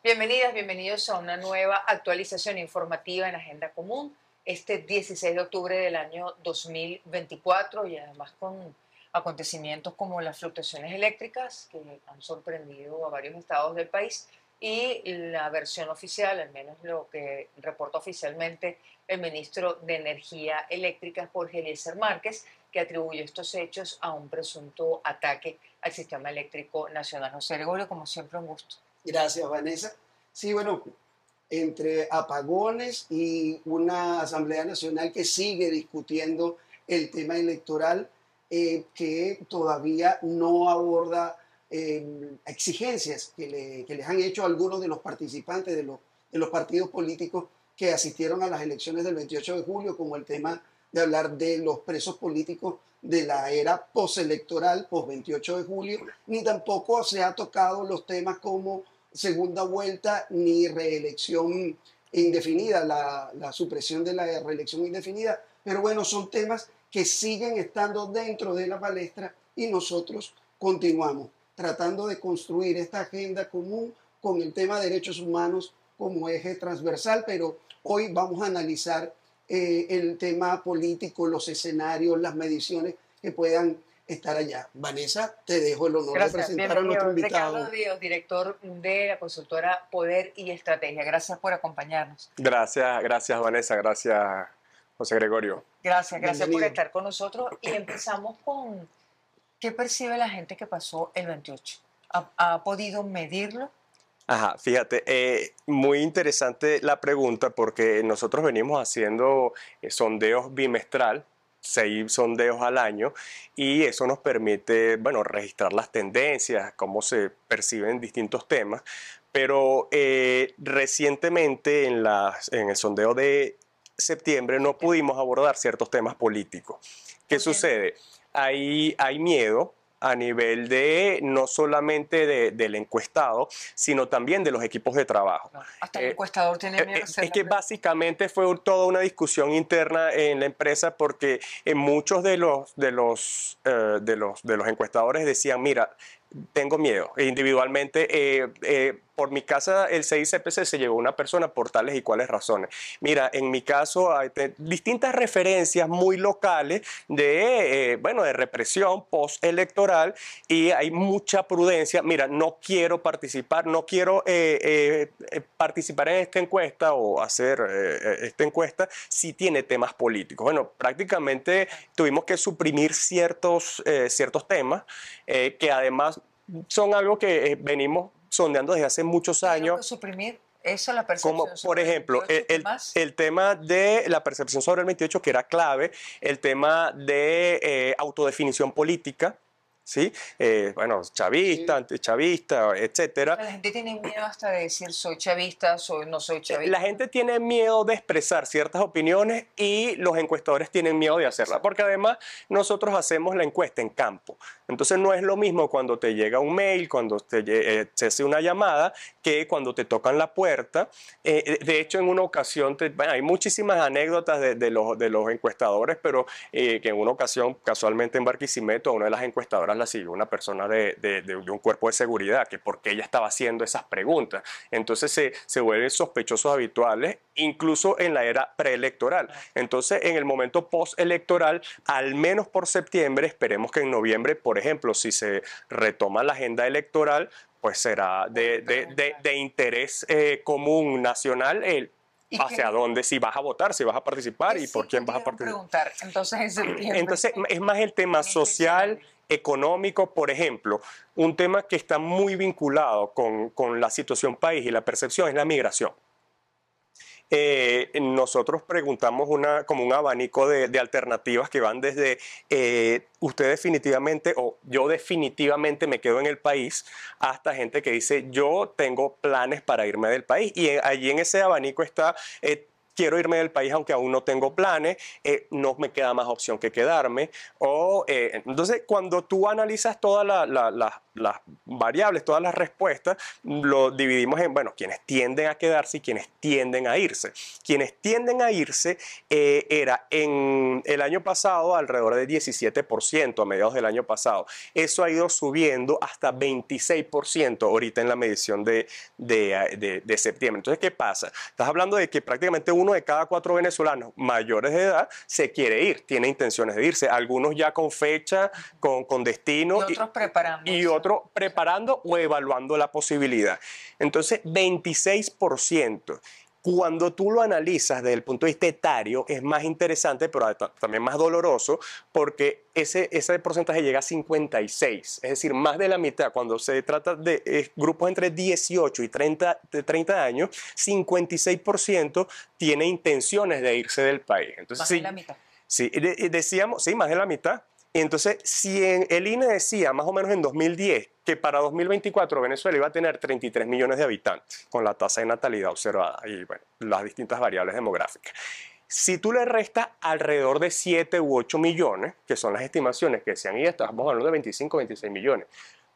Bienvenidas, bienvenidos a una nueva actualización informativa en Agenda Común, este 16 de octubre del año 2024 y además con acontecimientos como las fluctuaciones eléctricas que han sorprendido a varios estados del país y la versión oficial, al menos lo que reporta oficialmente el ministro de Energía Eléctrica, Jorge Eliezer Márquez, que atribuye estos hechos a un presunto ataque al sistema eléctrico nacional. José Gregorio, como siempre, un gusto. Gracias, Vanessa. Sí, bueno, entre apagones y una Asamblea Nacional que sigue discutiendo el tema electoral, eh, que todavía no aborda eh, exigencias que, le, les han hecho algunos de los participantes de los, de los partidos políticos que asistieron a las elecciones del 28 de julio, como el tema de hablar de los presos políticos de la era postelectoral, post 28 de julio, ni tampoco se ha tocado los temas como segunda vuelta ni reelección indefinida, la, la supresión de la reelección indefinida. Pero bueno, son temas que siguen estando dentro de la palestra y nosotros continuamos tratando de construir esta agenda común con el tema de derechos humanos como eje transversal, pero hoy vamos a analizar eh, el tema político, los escenarios, las mediciones que puedan estar allá. Vanessa, te dejo el honor de presentar a nuestro invitado. Ricardo director de la consultora Poder y Estrategia. Gracias por acompañarnos. Gracias, gracias Vanessa, gracias José Gregorio. Gracias, gracias por estar con nosotros. Y empezamos con, ¿qué percibe la gente que pasó el 28? ha podido medirlo? Ajá, fíjate, eh, muy interesante la pregunta porque nosotros venimos haciendo eh, sondeos bimestral, seis sondeos al año y eso nos permite, bueno, registrar las tendencias, cómo se perciben distintos temas, pero eh, recientemente en, en el sondeo de septiembre no pudimos abordar ciertos temas políticos. ¿Qué sucede? Hay, hay miedo a nivel de no solamente del encuestado, sino también de los equipos de trabajo. hasta el eh, encuestador tiene eh, eh, es que básicamente fue toda una discusión interna en la empresa porque en muchos de los, de los, de los, de los encuestadores decían, mira, tengo miedo. E individualmente, eh, eh, por mi casa el CICPC se llevó una persona por tales y cuales razones. Mira, en mi caso hay distintas referencias muy locales de, eh, bueno, de represión postelectoral y hay mucha prudencia. Mira, no quiero participar, no quiero participar en esta encuesta o hacer esta encuesta si tiene temas políticos. Bueno, prácticamente tuvimos que suprimir ciertos, ciertos temas que además son algo que eh, venimos sondeando desde hace muchos años. Suprimir eso, la percepción. Como, por ejemplo, el, tema de la percepción sobre el 28, que era clave, el tema de eh, autodefinición política, ¿sí? Eh, bueno, chavista, antichavista, etcétera. La gente tiene miedo hasta de decir soy chavista, soy, no soy eh, chavista. La gente tiene miedo de expresar ciertas opiniones y los encuestadores tienen miedo de hacerla, porque además nosotros hacemos la encuesta en campo. Entonces no es lo mismo cuando te llega un mail, cuando te, se eh, hace una llamada, que cuando te tocan la puerta. de hecho, en una ocasión, hay muchísimas anécdotas de, los, de los encuestadores, pero que en una ocasión, casualmente en Barquisimeto, una de las encuestadoras llamarla una persona de, un cuerpo de seguridad, que porque ella estaba haciendo esas preguntas. Entonces se, se vuelven sospechosos habituales, incluso en la era preelectoral. Entonces, en el momento postelectoral, al menos por septiembre, esperemos que en noviembre, por ejemplo, si se retoma la agenda electoral, pues será de, interés eh, común nacional el hacia dónde, si vas a votar, si vas a participar y por quién vas a participar. Entonces, entonces, es más el tema social económico, por ejemplo, un tema que está muy vinculado con, la situación país y la percepción es la migración. Eh, nosotros preguntamos una, como un abanico de, alternativas que van desde eh, usted definitivamente o yo definitivamente me quedo en el país hasta gente que dice yo tengo planes para irme del país y eh, allí en ese abanico está quiero irme del país aunque aún no tengo planes, eh, no me queda más opción que quedarme. O, eh, entonces, cuando tú analizas todas las variables, todas las respuestas, lo dividimos en, bueno, quienes tienden a quedarse y quienes tienden a irse. Quienes tienden a irse eh, era en el año pasado alrededor de 17% a mediados del año pasado. Eso ha ido subiendo hasta 26% ahorita en la medición de, de, de, de septiembre. Entonces, ¿qué pasa? Estás hablando de que prácticamente uno de cada cuatro venezolanos mayores de edad se quiere ir, tiene intenciones de irse. Algunos ya con fecha, con, con destino. Y otros preparando. Y otros preparando o evaluando la posibilidad. Entonces, 26% cuando tú lo analizas desde el punto de vista etario, es más interesante, pero también más doloroso, porque ese, ese porcentaje llega a 56, es decir, más de la mitad. Cuando se trata de grupos entre 18 y 30, de 30 años, 56% tiene intenciones de irse del país. Entonces, sí, la mitad. Sí, eh, decíamos, sí, más de la mitad. Entonces, si el INE decía más o menos en 2010 que para 2024 Venezuela iba a tener 33 millones de habitantes con la tasa de natalidad observada y bueno, las distintas variables demográficas. Si tú le restas alrededor de 7 u 8 millones, que son las estimaciones que se han ido, estamos hablando de 25 o 26 millones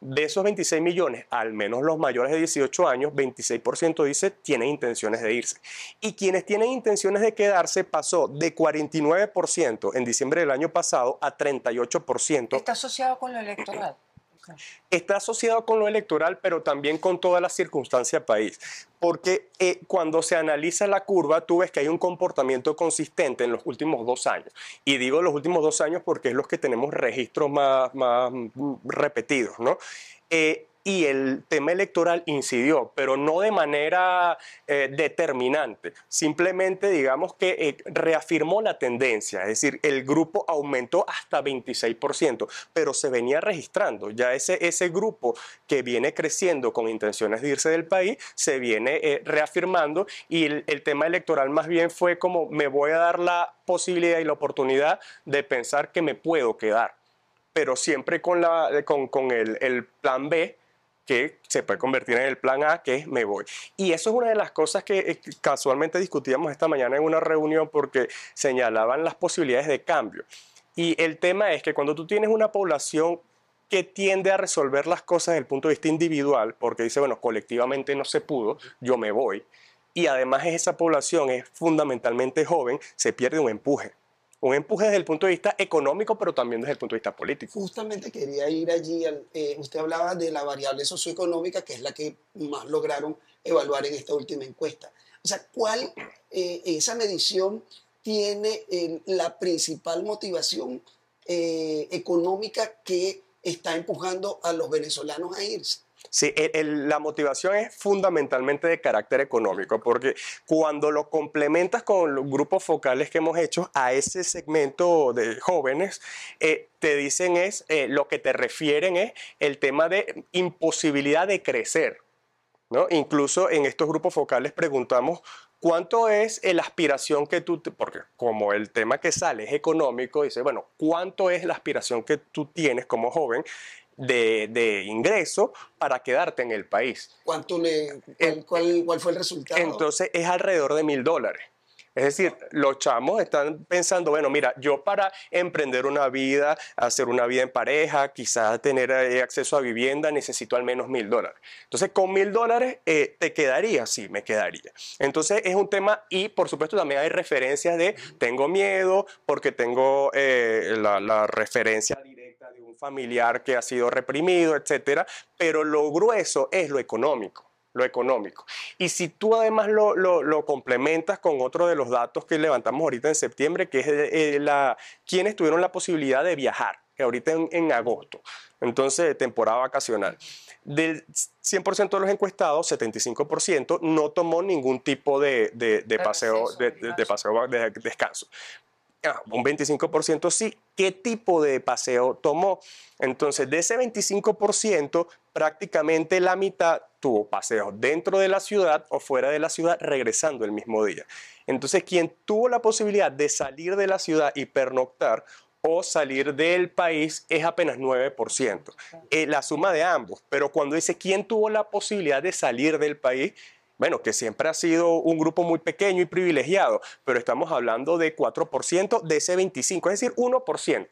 de esos 26 millones, al menos los mayores de 18 años, 26% dice tienen intenciones de irse. Y quienes tienen intenciones de quedarse pasó de 49% en diciembre del año pasado a 38%. ¿Está asociado con lo electoral? Está asociado con lo electoral, pero también con toda la circunstancia país. Porque eh, cuando se analiza la curva, tú ves que hay un comportamiento consistente en los últimos dos años. Y digo los últimos dos años porque es los que tenemos registros más, mm, repetidos, ¿no? Eh, y el tema electoral incidió, pero no de manera eh, determinante. Simplemente digamos que eh, reafirmó la tendencia, es decir, el grupo aumentó hasta 26%, pero se venía registrando. Ya ese, ese grupo que viene creciendo con intenciones de irse del país se viene eh, reafirmando y el, tema electoral más bien fue como me voy a dar la posibilidad y la oportunidad de pensar que me puedo quedar pero siempre con, la, con, el, plan B que se puede convertir en el plan A, que es me voy. Y eso es una de las cosas que eh, casualmente discutíamos esta mañana en una reunión porque señalaban las posibilidades de cambio. Y el tema es que cuando tú tienes una población que tiende a resolver las cosas desde el punto de vista individual, porque dice, bueno, colectivamente no se pudo, yo me voy, y además esa población es fundamentalmente joven, se pierde un empuje un empuje desde el punto de vista económico, pero también desde el punto de vista político. Justamente quería ir allí. Eh, usted hablaba de la variable socioeconómica, que es la que más lograron evaluar en esta última encuesta. O sea, ¿cuál eh, esa medición tiene eh, la principal motivación económica que está empujando a los venezolanos a irse? Sí, la motivación es fundamentalmente de carácter económico, porque cuando lo complementas con los grupos focales que hemos hecho a ese segmento de jóvenes, eh, te dicen es, eh, lo que te refieren es el tema de imposibilidad de crecer. ¿no? Incluso en estos grupos focales preguntamos ¿Cuánto es la aspiración que tú, porque como el tema que sale es económico, dice, bueno, ¿cuánto es la aspiración que tú tienes como joven de, ingreso para quedarte en el país. ¿Cuánto le, cuál, fue el resultado? Entonces es alrededor de mil dólares. Es decir, los chamos están pensando, bueno, mira, yo para emprender una vida, hacer una vida en pareja, quizás tener eh, acceso a vivienda, necesito al menos mil dólares. Entonces, con mil dólares eh, te quedaría, sí, me quedaría. Entonces, es un tema y, por supuesto, también hay referencias de tengo miedo porque tengo eh, la, la referencia directa familiar que ha sido reprimido, etcétera, pero lo grueso es lo económico lo económico. Y si tú además lo, complementas con otro de los datos que levantamos ahorita en septiembre, que es eh, eh, la, quienes tuvieron la posibilidad de viajar, que ahorita en, agosto, entonces de temporada vacacional. Del 100% de los encuestados, 75% no tomó ningún tipo de, de, paseo, de, paseo de descanso. Ah, un 25% sí qué tipo de paseo tomó. Entonces, de ese 25%, prácticamente la mitad tuvo paseos dentro de la ciudad o fuera de la ciudad regresando el mismo día. Entonces, quien tuvo la posibilidad de salir de la ciudad y pernoctar o salir del país es apenas 9%. Eh, la suma de ambos. Pero cuando dice quién tuvo la posibilidad de salir del país, bueno, que siempre ha sido un grupo muy pequeño y privilegiado, pero estamos hablando de 4% de ese 25%, es decir, 1%.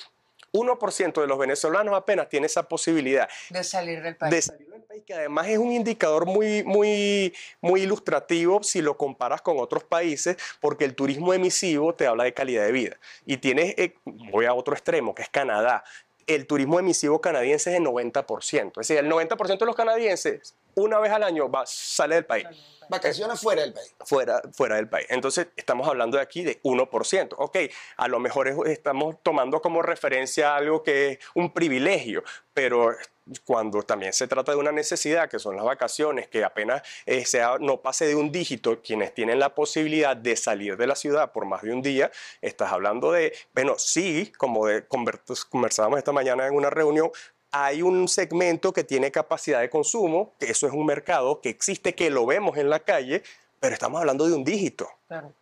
1% de los venezolanos apenas tiene esa posibilidad de salir del país. De salir del país, que además es un indicador muy, muy, muy ilustrativo si lo comparas con otros países, porque el turismo emisivo te habla de calidad de vida. Y tienes, eh, voy a otro extremo, que es Canadá, el turismo emisivo canadiense es el 90%. Es decir, el 90% de los canadienses una vez al año sale del país. Vacaciones fuera del país. Fuera, fuera del país. Entonces, estamos hablando de aquí de 1%. Ok, a lo mejor estamos tomando como referencia algo que es un privilegio, pero cuando también se trata de una necesidad, que son las vacaciones, que apenas eh, sea, no pase de un dígito, quienes tienen la posibilidad de salir de la ciudad por más de un día, estás hablando de, bueno, sí, como de, conversábamos esta mañana en una reunión, hay un segmento que tiene capacidad de consumo, que eso es un mercado que existe, que lo vemos en la calle, pero estamos hablando de un dígito.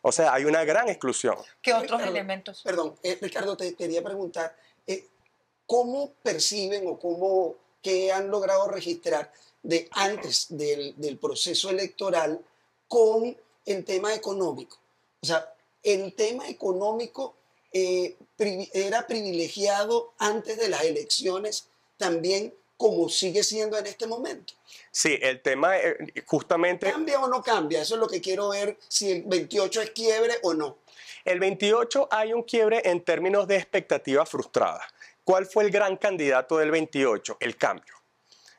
O sea, hay una gran exclusión. ¿Qué otros elementos? Perdón, eh, Ricardo, te quería preguntar, eh, ¿cómo perciben o cómo que han logrado registrar de antes del, del proceso electoral con el tema económico. O sea, el tema económico eh, era privilegiado antes de las elecciones también como sigue siendo en este momento. Sí, el tema eh, justamente... ¿Cambia o no cambia? Eso es lo que quiero ver, si el 28 es quiebre o no. El 28 hay un quiebre en términos de expectativas frustradas. ¿Cuál fue el gran candidato del 28? El cambio.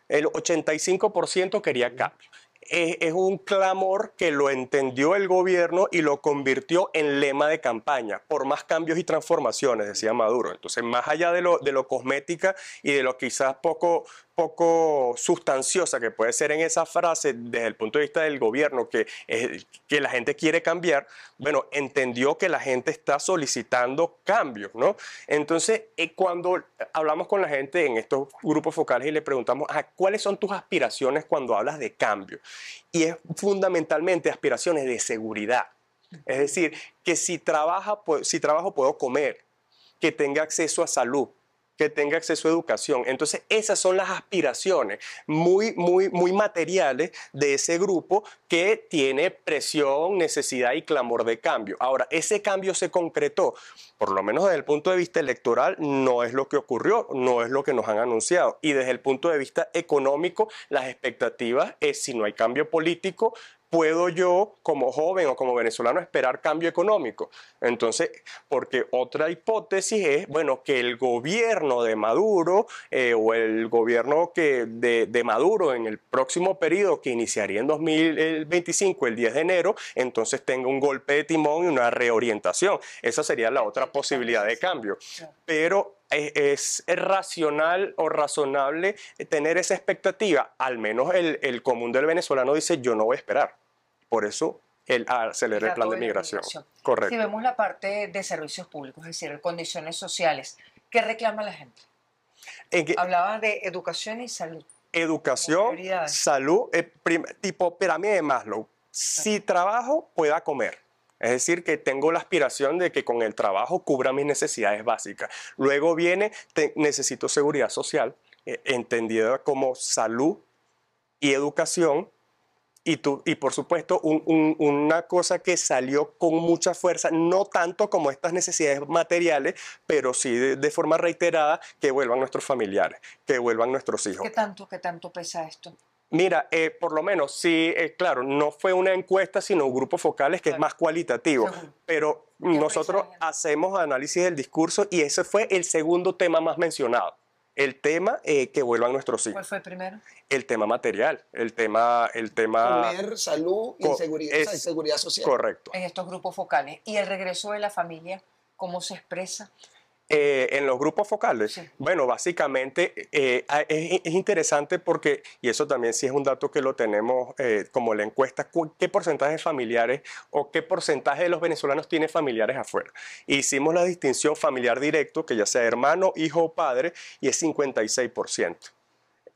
El 85% quería cambio. Es, un clamor que lo entendió el gobierno y lo convirtió en lema de campaña, por más cambios y transformaciones, decía Maduro. Entonces, más allá de lo, de lo cosmética y de lo quizás poco poco sustanciosa que puede ser en esa frase desde el punto de vista del gobierno, que, eh, que la gente quiere cambiar, bueno, entendió que la gente está solicitando cambios, ¿no? Entonces, eh, cuando hablamos con la gente en estos grupos focales y le preguntamos, ah, ¿cuáles son tus aspiraciones cuando hablas de cambio? Y es fundamentalmente aspiraciones de seguridad. Es decir, que si, trabaja, si trabajo puedo comer, que tenga acceso a salud, que tenga acceso a educación. Entonces, esas son las aspiraciones muy, muy, muy materiales de ese grupo que tiene presión, necesidad y clamor de cambio. Ahora, ese cambio se concretó, por lo menos desde el punto de vista electoral, no es lo que ocurrió, no es lo que nos han anunciado. Y desde el punto de vista económico, las expectativas es, si no hay cambio político, puedo yo como joven o como venezolano esperar cambio económico? Entonces, porque otra hipótesis es, bueno, que el gobierno de Maduro eh, o el gobierno que de, de, Maduro en el próximo periodo que iniciaría en 2025, el 10 de enero, entonces tenga un golpe de timón y una reorientación. Esa sería la otra posibilidad de cambio. Pero ¿Es, racional o razonable tener esa expectativa? Al menos el, común del venezolano dice, yo no voy a esperar. Por eso el acelerar el plan de migración. Correcto. Si vemos la parte de servicios públicos, es decir, condiciones sociales, ¿qué reclama la gente? hablaba de educación y salud. Educación, salud, eh, tipo pirámide de Maslow. Si trabajo, pueda comer es decir, que tengo la aspiración de que con el trabajo cubra mis necesidades básicas. Luego viene, necesito seguridad social, eh, entendida como salud y educación. Y, por supuesto, una cosa que salió con mucha fuerza, no tanto como estas necesidades materiales, pero sí de, forma reiterada, que vuelvan nuestros familiares, que vuelvan nuestros hijos. ¿Qué tanto, qué tanto pesa esto? Mira, eh, por lo menos, sí, eh, claro, no fue una encuesta, sino grupos focales, que es más cualitativo. Pero nosotros hacemos análisis del discurso y ese fue el segundo tema más mencionado. El tema eh, que que a nuestros hijos. ¿Cuál fue el primero? El tema material, el tema... El tema salud, inseguridad, inseguridad social. Correcto. En estos grupos focales. ¿Y el regreso de la familia, cómo se expresa? Eh, en los grupos focales, bueno, básicamente eh, es, interesante porque, y eso también sí es un dato que lo tenemos eh, como la encuesta, qué porcentaje de familiares o qué porcentaje de los venezolanos tiene familiares afuera. Hicimos la distinción familiar directo, que ya sea hermano, hijo o padre, y es 56%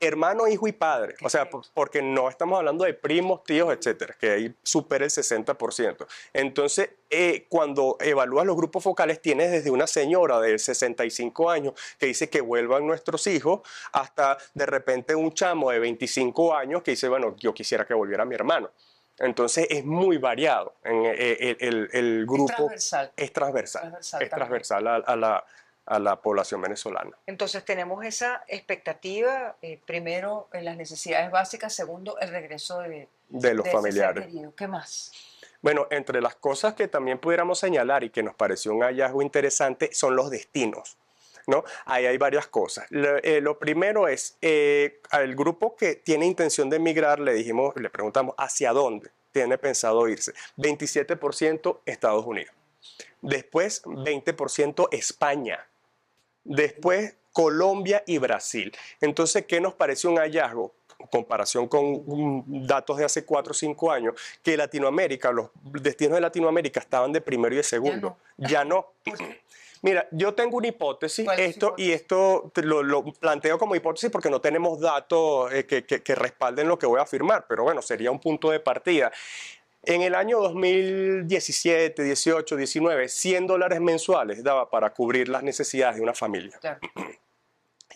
hermano, hijo y padre. O sea, porque no estamos hablando de primos, tíos, etcétera, que ahí supera el 60%. Entonces, eh, cuando evalúas los grupos focales, tienes desde una señora de 65 años que dice que vuelvan nuestros hijos, hasta de repente un chamo de 25 años que dice, bueno, yo quisiera que volviera mi hermano. Entonces es muy variado eh, el, grupo. Es transversal. Es transversal. es transversal a, la, a la población venezolana. Entonces tenemos esa expectativa, eh, primero en las necesidades básicas, segundo el regreso de, los familiares. ¿Qué más? Bueno, entre las cosas que también pudiéramos señalar y que nos pareció un hallazgo interesante son los destinos. ¿No? Ahí hay varias cosas. Lo, eh, primero es, eh, al grupo que tiene intención de emigrar, le dijimos, le preguntamos, ¿hacia dónde tiene pensado irse? 27% Estados Unidos. Después, 20% España, después Colombia y Brasil. Entonces, ¿qué nos parece un hallazgo? comparación con datos de hace cuatro o cinco años, que Latinoamérica, los destinos de Latinoamérica estaban de primero y de segundo. Ya no. Mira, yo tengo una hipótesis, esto, y esto lo, planteo como hipótesis porque no tenemos datos eh, que respalden lo que voy a afirmar, pero bueno, sería un punto de partida. En el año 2017, 18, 19, 100 dólares mensuales daba para cubrir las necesidades de una familia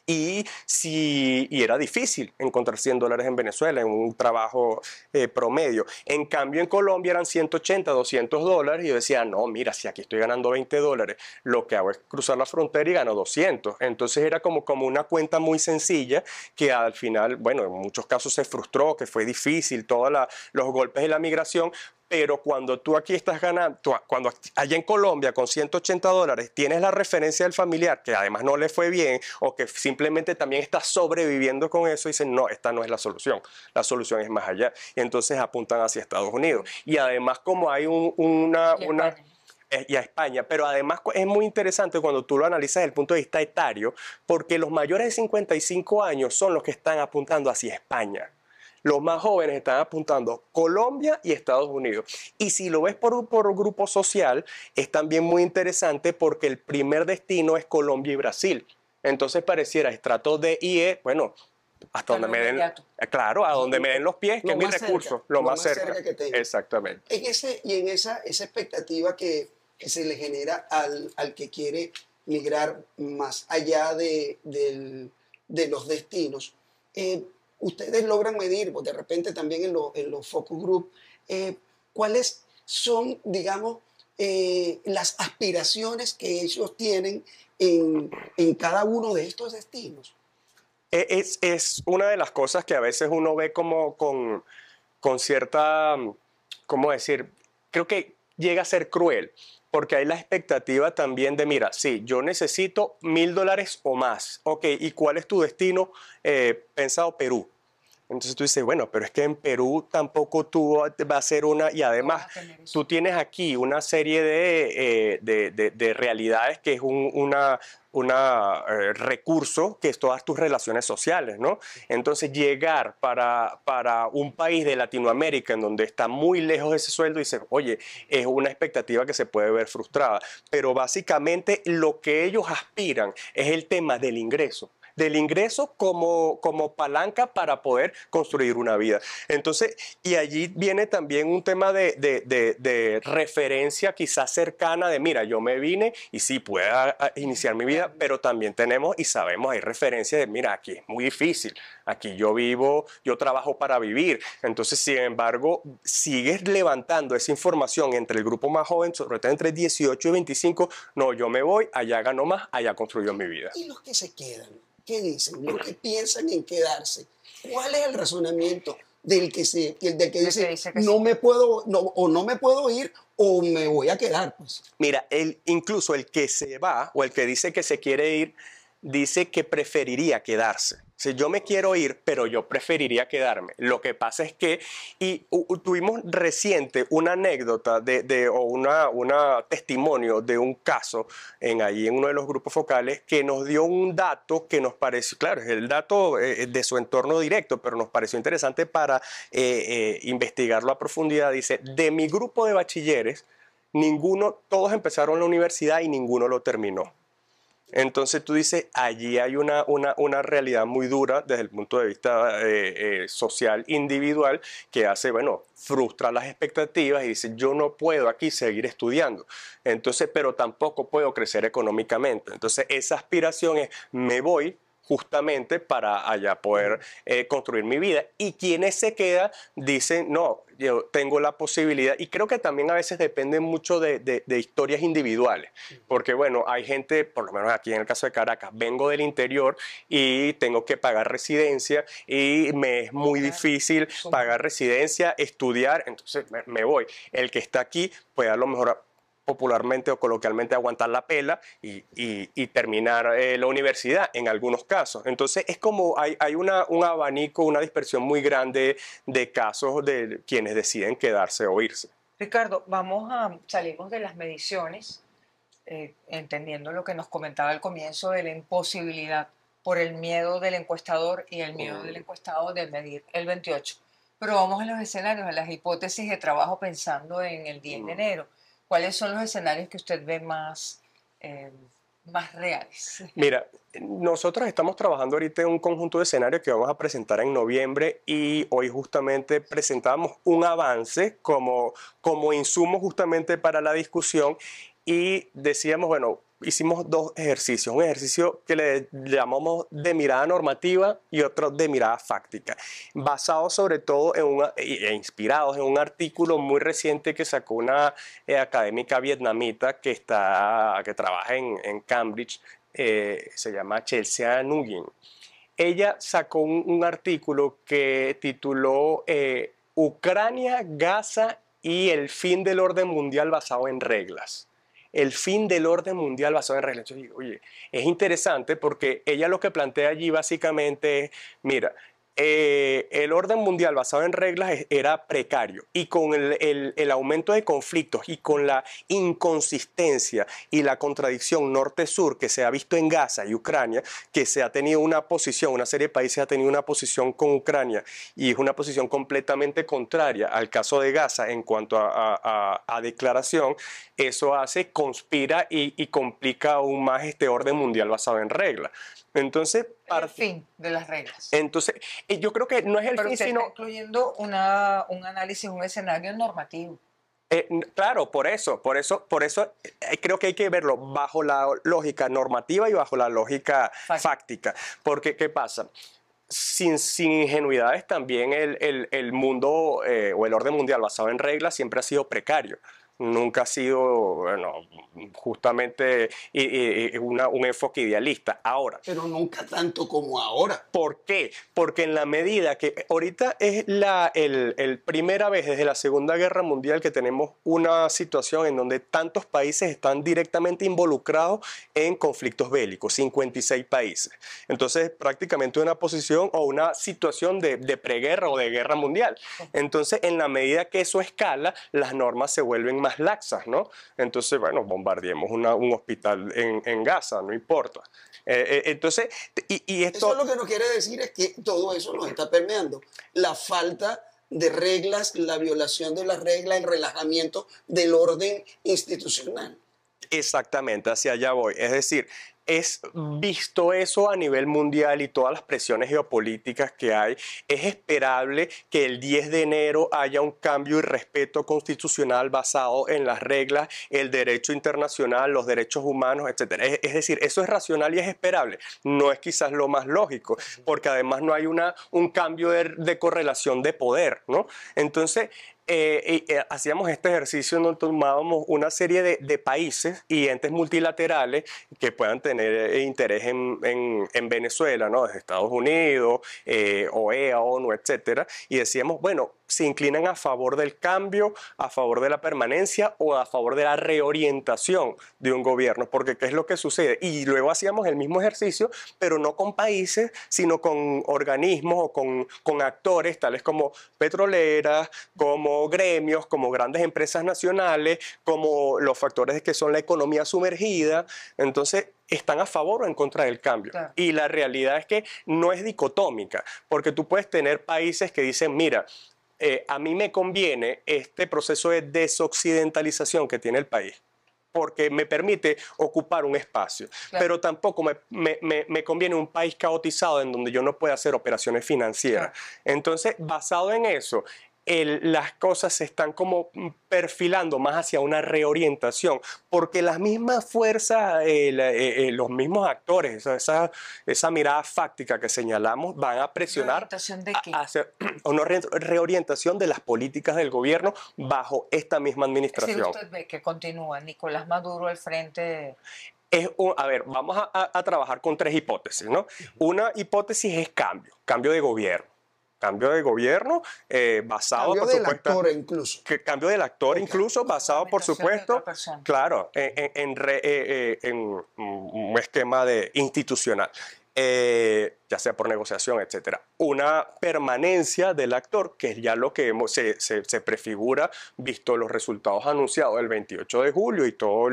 y, si, era difícil encontrar 100 dólares en Venezuela en un trabajo eh, promedio. En cambio, en Colombia eran 180, 200 dólares y yo decía, no, mira, si aquí estoy ganando 20 dólares, lo que hago es cruzar la frontera y gano 200. Entonces era como, como una cuenta muy sencilla que al final, bueno, en muchos casos se frustró, que fue difícil, todos los golpes de la migración, pero cuando tú aquí estás ganando, cuando allá en Colombia con 180 dólares tienes la referencia del familiar que además no le fue bien o que simplemente también está sobreviviendo con eso, dicen, no, esta no es la solución, la solución es más allá. Y entonces apuntan hacia Estados Unidos. Y además como hay una... Y una eh, y a España, pero además es muy interesante cuando tú lo analizas desde el punto de vista etario, porque los mayores de 55 años son los que están apuntando hacia España los más jóvenes están apuntando Colombia y Estados Unidos. Y si lo ves por, un grupo social, es también muy interesante porque el primer destino es Colombia y Brasil. Entonces pareciera estrato de IE, bueno, hasta, donde me den, eh, claro, a donde me den los pies, que es mi recurso, lo, más, cerca. Exactamente. En ese, y en esa, esa expectativa que, se le genera al, que quiere migrar más allá de, los destinos, eh, ustedes logran medir, de repente también en, en los focus group, eh, cuáles son, digamos, eh, las aspiraciones que ellos tienen en, cada uno de estos destinos? E, es, una de las cosas que a veces uno ve como con, con cierta, ¿cómo decir? Creo que llega a ser cruel porque hay la expectativa también de, mira, sí, yo necesito mil dólares o más. Ok, ¿y cuál es tu destino? Eh, pensado Perú. Entonces tú dices, bueno, pero es que en Perú tampoco tú va a ser una, y además tú tienes aquí una serie de, eh, realidades que es una un eh, recurso que es todas tus relaciones sociales, ¿no? Entonces llegar para, un país de Latinoamérica en donde está muy lejos ese sueldo, y dices, oye, es una expectativa que se puede ver frustrada, pero básicamente lo que ellos aspiran es el tema del ingreso del ingreso como, como palanca para poder construir una vida. Entonces, y allí viene también un tema de, de, referencia quizás cercana de, mira, yo me vine y sí, pueda iniciar mi vida, pero también tenemos y sabemos, hay referencias de, mira, aquí es muy difícil, aquí yo vivo, yo trabajo para vivir. Entonces, sin embargo, sigues levantando esa información entre el grupo más joven, sobre todo entre 18 y 25, no, yo me voy, allá gano más, allá construyo mi vida. ¿Y los que se quedan? qué dicen, lo que piensan en quedarse. ¿Cuál es el razonamiento del que, se, que dice, no me puedo, o no me puedo ir o me voy a quedar? Pues. Mira, el, incluso el que se va o el que dice que se quiere ir dice que preferiría quedarse. O yo me quiero ir, pero yo preferiría quedarme. Lo que pasa es que, y tuvimos reciente una anécdota de, de o una, testimonio de un caso en allí en uno de los grupos focales que nos dio un dato que nos pareció, claro, es el dato eh, eh, de su entorno directo, pero nos pareció interesante para eh, investigarlo a profundidad. Dice, de mi grupo de bachilleres, ninguno, todos empezaron la universidad y ninguno lo terminó. Entonces tú dices, allí hay una, realidad muy dura desde el punto de vista eh, eh, social, individual, que hace, bueno, frustra las expectativas y dice, yo no puedo aquí seguir estudiando. Entonces, pero tampoco puedo crecer económicamente. Entonces, esa aspiración es, me voy, justamente para allá poder eh, construir mi vida. Y quienes se quedan dicen, no, yo tengo la posibilidad, y creo que también a veces depende mucho de, historias individuales, porque bueno, hay gente, por lo menos aquí en el caso de Caracas, vengo del interior y tengo que pagar residencia y me es muy difícil pagar residencia, estudiar, entonces me, voy. El que está aquí, puede a lo mejor popularmente o coloquialmente aguantar la pela y, terminar eh, la universidad en algunos casos. Entonces es como hay, un abanico, una dispersión muy grande de casos de quienes deciden quedarse o irse. Ricardo, vamos a salimos de las mediciones, eh, entendiendo lo que nos comentaba al comienzo de la imposibilidad por el miedo del encuestador y el miedo del encuestado de medir el 28. Pero vamos a los escenarios, a las hipótesis de trabajo pensando en el 10 de enero ¿Cuáles son los escenarios que usted ve más, eh, más reales? Mira, nosotros estamos trabajando ahorita en un conjunto de escenarios que vamos a presentar en noviembre y hoy justamente presentamos un avance como, como insumo justamente para la discusión y decíamos, bueno, hicimos dos ejercicios, un ejercicio que le llamamos de mirada normativa y otro de mirada fáctica, basado sobre todo en e, e, e inspirados en un artículo muy reciente que sacó una eh, académica vietnamita que, está, que trabaja en, Cambridge, eh, se llama Chelsea Nguyen. Ella sacó un, artículo que tituló eh, Ucrania, Gaza y el fin del orden mundial basado en reglas el fin del orden mundial basado en relaciones. oye, es interesante porque ella lo que plantea allí básicamente es, mira, eh, el orden mundial basado en reglas era precario y con el, aumento de conflictos y con la inconsistencia y la contradicción norte-sur que se ha visto en Gaza y Ucrania, que se ha tenido una posición, una serie de países ha tenido una posición con Ucrania y es una posición completamente contraria al caso de Gaza en cuanto a, declaración, eso hace, conspira y complica aún más este orden mundial basado en reglas. Entonces, el fin de las reglas. Entonces, eh, yo creo que no es el Pero fin, sino. incluyendo un análisis, un escenario normativo. Eh, claro, por eso, por eso, por eso eh, creo que hay que verlo bajo la lógica normativa y bajo la lógica fáctica. Porque, ¿qué pasa? Sin, sin, ingenuidades también el, el, mundo o el orden mundial basado en reglas siempre ha sido precario nunca ha sido, bueno, justamente un enfoque idealista. Ahora. Pero nunca tanto como ahora. ¿Por qué? Porque en la medida que ahorita es la el, primera vez desde la Segunda Guerra Mundial que tenemos una situación en donde tantos países están directamente involucrados en conflictos bélicos, 56 países. Entonces, prácticamente una posición o una situación de, de preguerra o de guerra mundial. Entonces, en la medida que eso escala, las normas se vuelven más laxas, ¿no? Entonces, bueno, bombardeemos un hospital en, Gaza, no importa. Eh, eh, entonces, y, y esto... Eso lo que nos quiere decir es que todo eso nos está permeando. La falta de reglas, la violación de las reglas, el relajamiento del orden institucional. Exactamente, hacia allá voy. Es decir, es visto eso a nivel mundial y todas las presiones geopolíticas que hay, es esperable que el 10 de enero haya un cambio y respeto constitucional basado en las reglas, el derecho internacional, los derechos humanos, etcétera. Es, decir, eso es racional y es esperable. No es quizás lo más lógico, porque además no hay una, un cambio de, de correlación de poder, ¿no? Entonces, eh, eh, hacíamos este ejercicio, nos tomábamos una serie de, países y entes multilaterales que puedan tener eh, interés en, Venezuela, ¿no? Desde Estados Unidos, eh, OEA, ONU, etcétera, y decíamos, bueno, se inclinan a favor del cambio, a favor de la permanencia o a favor de la reorientación de un gobierno, porque ¿qué es lo que sucede? Y luego hacíamos el mismo ejercicio, pero no con países, sino con organismos o con, actores tales como petroleras, como gremios, como grandes empresas nacionales, como los factores que son la economía sumergida. Entonces, están a favor o en contra del cambio. Y la realidad es que no es dicotómica, porque tú puedes tener países que dicen, mira, eh, a mí me conviene este proceso de desoccidentalización que tiene el país porque me permite ocupar un espacio. Pero tampoco me, conviene un país caotizado en donde yo no pueda hacer operaciones financieras. Entonces, basado en eso las cosas se están como perfilando más hacia una reorientación, porque las mismas fuerzas, eh, eh, eh, los mismos actores, esa, esa, mirada fáctica que señalamos, van a presionar A, una reorientación de las políticas del gobierno bajo esta misma administración. Sí, usted ve que continúa Nicolás Maduro al frente. Es a ver, vamos a trabajar con tres hipótesis, ¿no? Una hipótesis es cambio, cambio de gobierno cambio de gobierno eh, basado cambio por supuesto actor incluso que cambio del actor incluso basado por supuesto claro e, e, en, e, en, un esquema de institucional eh, ya sea por negociación, etcétera. Una permanencia del actor, que es ya lo que hemos, se, prefigura, visto los resultados anunciados el 28 de julio y toda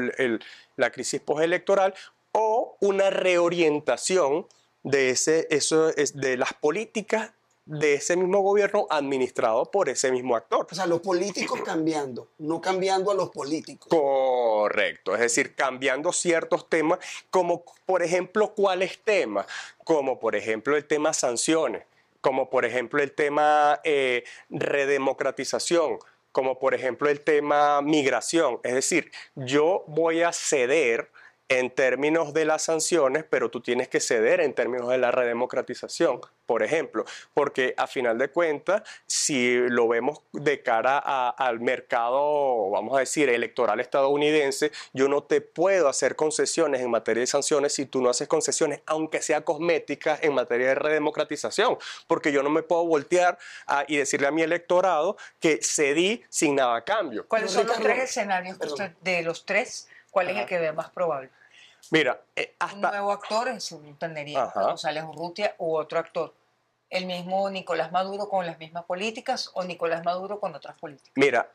la crisis postelectoral, o una reorientación de, ese, eso, de las políticas de ese mismo gobierno administrado por ese mismo actor. O sea, los políticos cambiando, no cambiando a los políticos. Correcto, es decir, cambiando ciertos temas, como por ejemplo, ¿cuáles temas? Como por ejemplo el tema sanciones, como por ejemplo el tema eh, redemocratización, como por ejemplo el tema migración. Es decir, yo voy a ceder en términos de las sanciones, pero tú tienes que ceder en términos de la redemocratización por ejemplo, porque a final de cuentas, si lo vemos de cara al mercado, vamos a decir, electoral estadounidense, yo no te puedo hacer concesiones en materia de sanciones si tú no haces concesiones, aunque sea cosméticas, en materia de redemocratización, porque yo no me puedo voltear y decirle a mi electorado que cedí sin nada a cambio. ¿Cuáles son los tres escenarios de los tres? ¿Cuál es el que ve más probable? Mira, eh, eh, hasta... Un nuevo actor en su tendería González Urrutia u otro actor. El mismo Nicolás Maduro con las mismas políticas o Nicolás Maduro con otras políticas. Mira,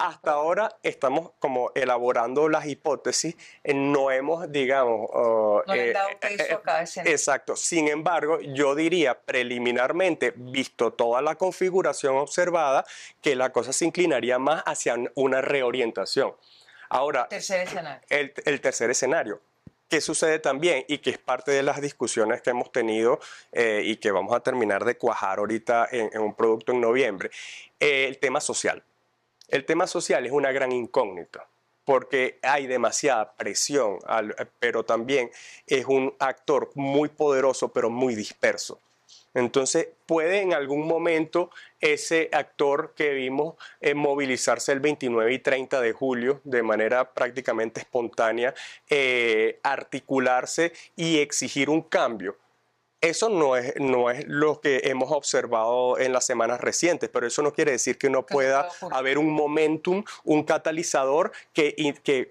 hasta ahora estamos como elaborando las hipótesis, eh, no hemos, digamos... no le dado peso a cada escenario Exacto. Sin embargo, yo diría preliminarmente, visto toda la configuración observada, que la cosa se inclinaría más hacia una reorientación. Ahora, tercer escenario. el tercer escenario ¿Qué sucede también? Y que es parte de las discusiones que hemos tenido eh, y que vamos a terminar de cuajar ahorita en, un producto en noviembre, eh, el tema social. El tema social es una gran incógnita porque hay demasiada presión, pero también es un actor muy poderoso pero muy disperso. Entonces puede en algún momento ese actor que vimos eh, movilizarse el 29 y 30 de julio de manera prácticamente espontánea, eh, articularse y exigir un cambio eso no es, no es lo que hemos observado en las semanas recientes, pero eso no quiere decir que no pueda haber un momentum, un catalizador que,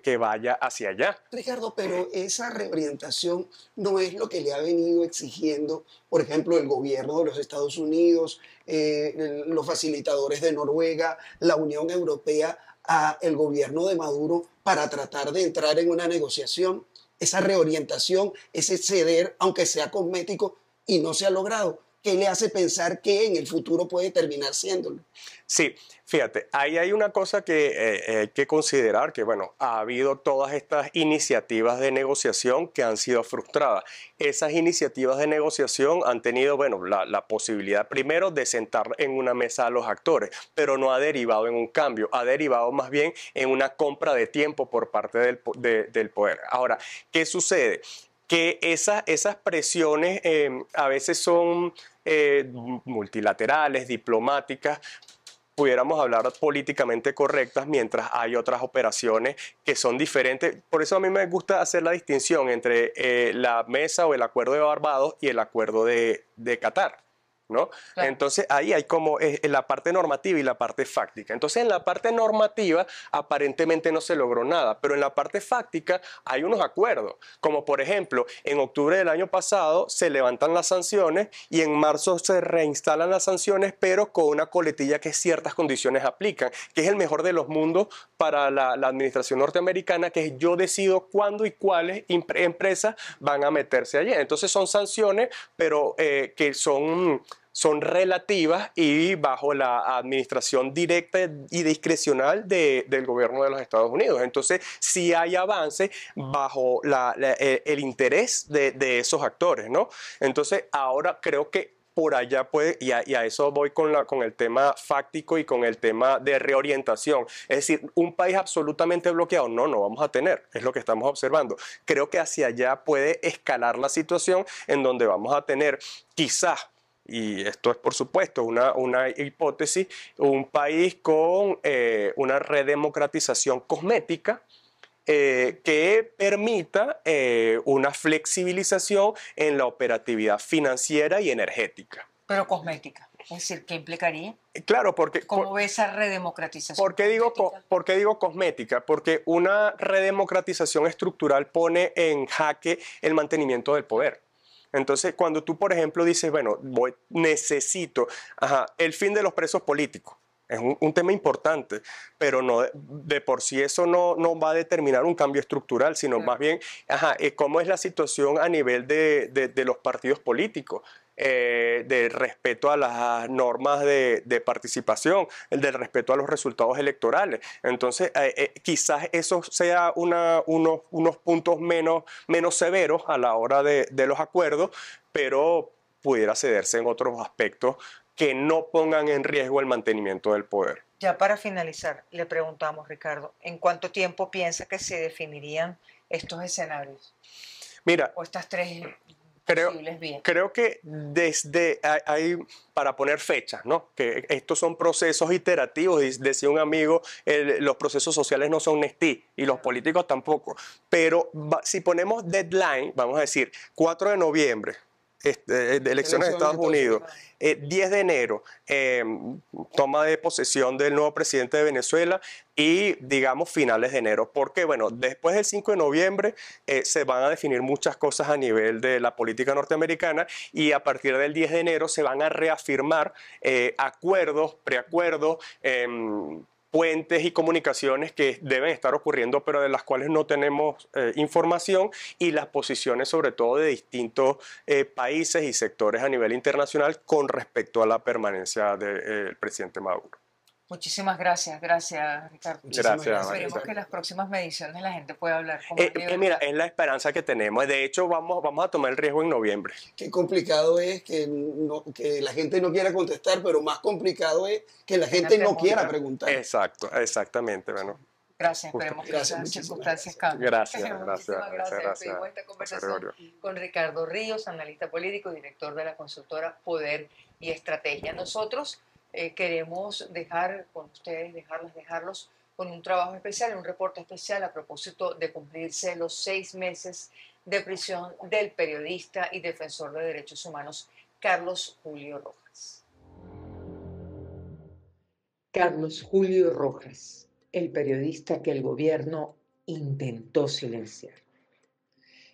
que, vaya hacia allá. Ricardo, pero esa reorientación no es lo que le ha venido exigiendo, por ejemplo, el gobierno de los Estados Unidos, eh, los facilitadores de Noruega, la Unión Europea, al el gobierno de Maduro para tratar de entrar en una negociación esa reorientación, ese ceder, aunque sea cosmético, y no se ha logrado qué le hace pensar que en el futuro puede terminar siéndolo? Sí, fíjate, ahí hay una cosa que eh, eh, hay que considerar, que bueno, ha habido todas estas iniciativas de negociación que han sido frustradas. Esas iniciativas de negociación han tenido, bueno, la, la posibilidad primero de sentar en una mesa a los actores, pero no ha derivado en un cambio, ha derivado más bien en una compra de tiempo por parte del, poder. Ahora, ¿qué sucede? que esas, esas presiones em, a veces son eh, multilaterales, diplomáticas, pudiéramos hablar políticamente correctas, mientras hay otras operaciones que son diferentes. Por eso a mí me gusta hacer la distinción entre eh, la mesa o el acuerdo de Barbados y el acuerdo de, de Qatar. Entonces ahí hay como eh, la parte normativa y la parte fáctica. Entonces en la parte normativa aparentemente no se logró nada, pero en la parte fáctica hay unos acuerdos, como por ejemplo en octubre del año pasado se levantan las sanciones y en marzo se reinstalan las sanciones, pero con una coletilla que ciertas condiciones aplican, que es el mejor de los mundos para la, administración norteamericana, que es yo decido cuándo y cuáles empresas van a meterse allí. Entonces son sanciones, pero eh, que son son relativas y bajo la administración directa y discrecional del gobierno de los Estados Unidos. Entonces, si hay avance bajo e, el, interés de, esos actores, ¿no? Entonces, ahora creo que por allá puede, y a, eso voy con, la, con el tema fáctico y con el tema de reorientación. Es decir, un país absolutamente bloqueado, no, no vamos a tener, es lo que estamos observando. Creo que hacia allá puede escalar la situación en donde vamos a tener quizás y esto es por supuesto una, una hipótesis, un país con eh, una redemocratización cosmética. Eh, que permita eh, una flexibilización en la operatividad financiera y energética. Pero cosmética, es decir, ¿qué implicaría? Claro, porque... ¿Cómo esa redemocratización? digo, ¿Por qué digo cosmética? Porque una redemocratización estructural pone en jaque el mantenimiento del poder. Entonces, cuando tú, por ejemplo, dices, bueno, necesito el fin de los presos políticos, es un, tema importante, pero no de por sí eso no, va a determinar un cambio estructural, sino más bien ajá, eh, cómo es la situación a nivel de los partidos políticos eh, respeto a las normas de, participación, el del respeto a los resultados electorales. Entonces, eh, eh, quizás eso sea una, unos, unos, puntos menos, menos severos a la hora de, los acuerdos, pero pudiera cederse en otros aspectos que no pongan en riesgo el mantenimiento del poder. Ya para finalizar, le preguntamos, Ricardo, ¿en cuánto tiempo piensa que se definirían estos escenarios? Mira, o estas tres creo, que desde hay, para poner fechas, ¿no? Que estos son procesos iterativos, decía un amigo, los procesos sociales no son Nestí y los políticos tampoco. Pero si ponemos deadline, vamos a decir 4 de noviembre, este, elecciones, de Estados Unidos, 10 eh, de enero, em, toma de posesión del nuevo presidente de Venezuela y digamos finales de enero, porque bueno, después del 5 de noviembre eh, se van a definir muchas cosas a nivel de la política norteamericana y a partir del 10 de enero se van a reafirmar eh, acuerdos, preacuerdos em, puentes y comunicaciones que deben estar ocurriendo, pero de las cuales no tenemos eh, información, y las posiciones sobre todo de distintos eh, países y sectores a nivel internacional con respecto a la permanencia del eh, presidente Maduro. Muchísimas gracias, gracias Ricardo. Gracias, gracias. Esperemos que las próximas mediciones la gente pueda hablar eh, eh, Mira, es la esperanza que tenemos. De hecho, vamos, vamos a tomar el riesgo en noviembre. Qué complicado es que, no, que la gente no quiera contestar, pero más complicado es que la gente no quiera preguntar. Exacto, exactamente. Bueno. Gracias, esperemos que las circunstancias cambien. Gracias, gracias, gracias. gracias, esta conversación con Ricardo Ríos, analista político, director de la consultora Poder y Estrategia. Nosotros eh, queremos dejar con ustedes, dejarlos, dejarlos con un trabajo especial, un reporte especial a propósito de cumplirse los seis meses de prisión del periodista y defensor de derechos humanos Carlos Julio Rojas. Carlos Julio Rojas, el periodista que el gobierno intentó silenciar.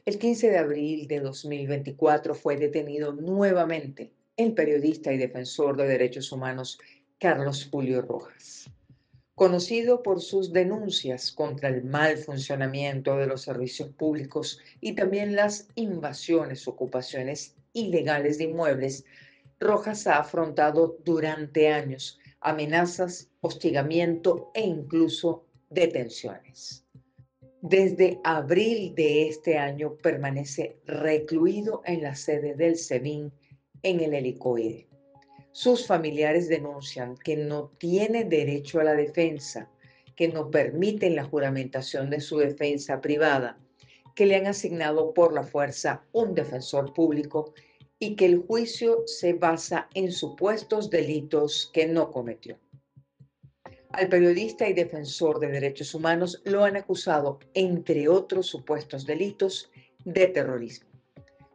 El 15 de abril de 2024 fue detenido nuevamente el periodista y defensor de derechos humanos Carlos Julio Rojas. Conocido por sus denuncias contra el mal funcionamiento de los servicios públicos y también las invasiones, ocupaciones ilegales de inmuebles, Rojas ha afrontado durante años amenazas, hostigamiento e incluso detenciones. Desde abril de este año permanece recluido en la sede del SEBIN en el helicoide. Sus familiares denuncian que no tiene derecho a la defensa, que no permiten la juramentación de su defensa privada, que le han asignado por la fuerza un defensor público y que el juicio se basa en supuestos delitos que no cometió. Al periodista y defensor de derechos humanos lo han acusado, entre otros supuestos delitos, de terrorismo.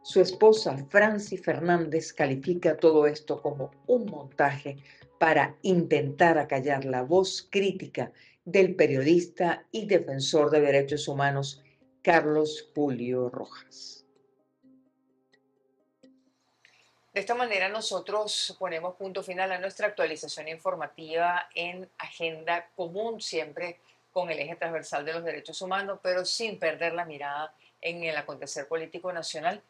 Su esposa Francis Fernández califica todo esto como un montaje para intentar acallar la voz crítica del periodista y defensor de derechos humanos Carlos Julio Rojas. De esta manera nosotros ponemos punto final a nuestra actualización informativa en Agenda Común, siempre con el eje transversal de los derechos humanos, pero sin perder la mirada en el acontecer político nacional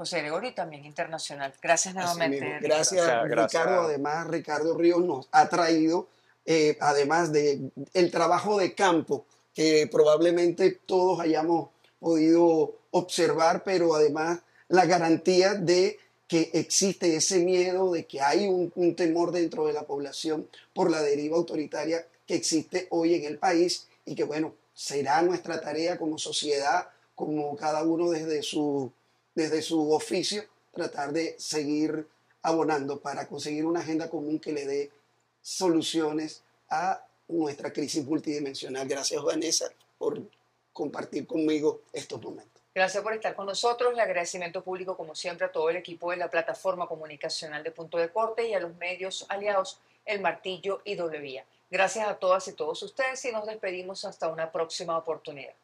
José Gregorio y también internacional. Gracias nuevamente. Gracias, gracias, Ricardo. Además, Ricardo Ríos nos ha traído, eh, además de trabajo de campo que probablemente todos hayamos podido observar, pero además la garantía de que existe ese miedo, de que hay un temor dentro de la población por la deriva autoritaria que existe hoy en el país y que bueno, será nuestra tarea como sociedad, como cada uno desde su desde su oficio, tratar de seguir abonando para conseguir una agenda común que le dé soluciones a nuestra crisis multidimensional. Gracias, Vanessa, por compartir conmigo estos momentos. Gracias por estar con nosotros. El agradecimiento público, como siempre, a todo el equipo de la plataforma comunicacional de Punto de Corte y a los medios aliados El Martillo y Doble Vía. Gracias a todas y todos ustedes y nos despedimos hasta una próxima oportunidad.